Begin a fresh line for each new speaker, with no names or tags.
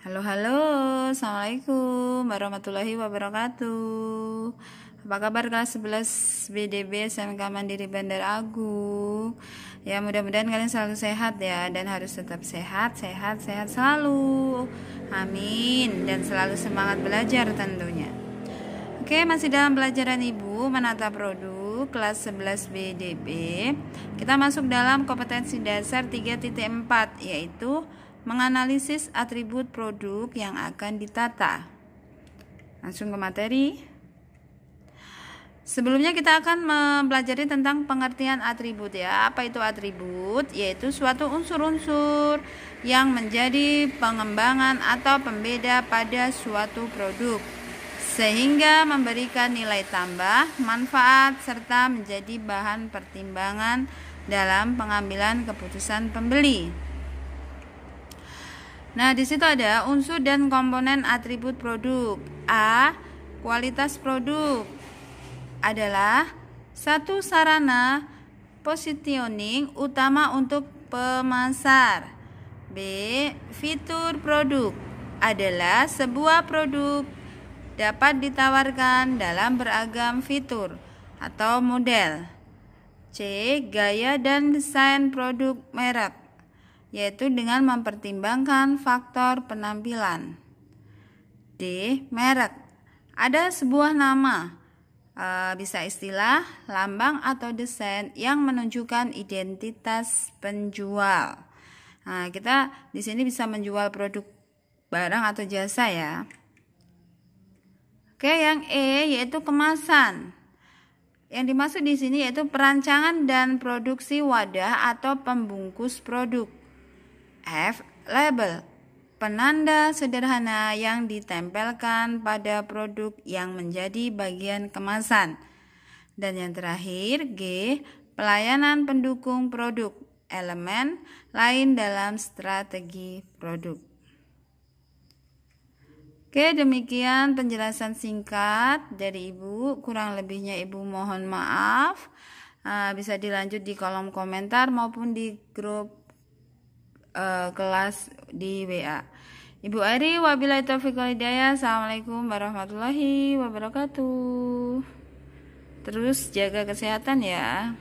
Halo halo, Assalamualaikum warahmatullahi wabarakatuh Apa kabar kelas 11 BDB SMK Mandiri Bandar Agung Ya mudah-mudahan kalian selalu sehat ya Dan harus tetap sehat, sehat, sehat selalu Amin Dan selalu semangat belajar tentunya Oke masih dalam pelajaran ibu menata produk kelas 11 BDB Kita masuk dalam kompetensi dasar 3.4 yaitu menganalisis atribut produk yang akan ditata. Langsung ke materi. Sebelumnya kita akan mempelajari tentang pengertian atribut ya. Apa itu atribut? Yaitu suatu unsur-unsur yang menjadi pengembangan atau pembeda pada suatu produk sehingga memberikan nilai tambah, manfaat serta menjadi bahan pertimbangan dalam pengambilan keputusan pembeli. Nah, di situ ada unsur dan komponen atribut produk. A. Kualitas produk adalah satu sarana positioning utama untuk pemasar. B. Fitur produk adalah sebuah produk dapat ditawarkan dalam beragam fitur atau model. C. Gaya dan desain produk merek yaitu dengan mempertimbangkan faktor penampilan. D. Merek ada sebuah nama, e, bisa istilah, lambang atau desain yang menunjukkan identitas penjual. Nah, kita di sini bisa menjual produk barang atau jasa ya. Oke, yang E yaitu kemasan. Yang dimaksud di sini yaitu perancangan dan produksi wadah atau pembungkus produk. F. Label Penanda sederhana yang ditempelkan pada produk yang menjadi bagian kemasan. Dan yang terakhir, G. Pelayanan pendukung produk, elemen lain dalam strategi produk. Oke, demikian penjelasan singkat dari Ibu. Kurang lebihnya Ibu mohon maaf. Ah, bisa dilanjut di kolom komentar maupun di grup uh, kelas di WA. Ibu Ari, wabillahi taufiq wal hidayah. Assalamualaikum warahmatullahi wabarakatuh. Terus jaga kesehatan ya.